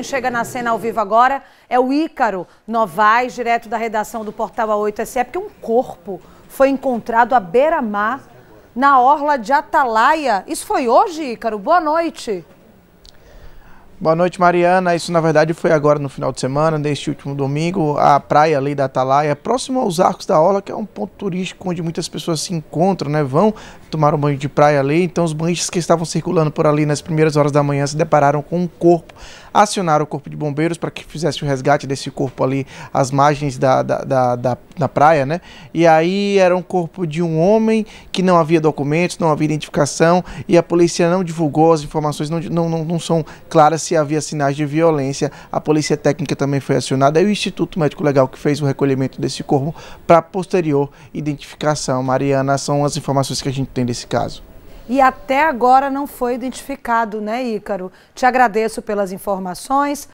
Quem chega na cena ao vivo agora é o Ícaro Novaes, direto da redação do Portal A8 SE, porque um corpo foi encontrado à beira-mar, na orla de Atalaia. Isso foi hoje, Ícaro? Boa noite. Boa noite, Mariana. Isso, na verdade, foi agora no final de semana, neste último domingo, a praia ali da Atalaia, próximo aos Arcos da Orla, que é um ponto turístico onde muitas pessoas se encontram, né? Vão tomar um banho de praia ali. Então, os banhistas que estavam circulando por ali nas primeiras horas da manhã se depararam com um corpo acionaram o Corpo de Bombeiros para que fizesse o resgate desse corpo ali às margens da, da, da, da, da praia, né? E aí era um corpo de um homem que não havia documentos, não havia identificação e a polícia não divulgou as informações, não, não, não, não são claras se havia sinais de violência. A polícia técnica também foi acionada e o Instituto Médico Legal que fez o recolhimento desse corpo para posterior identificação. Mariana, são as informações que a gente tem desse caso e até agora não foi identificado, né, Ícaro? Te agradeço pelas informações.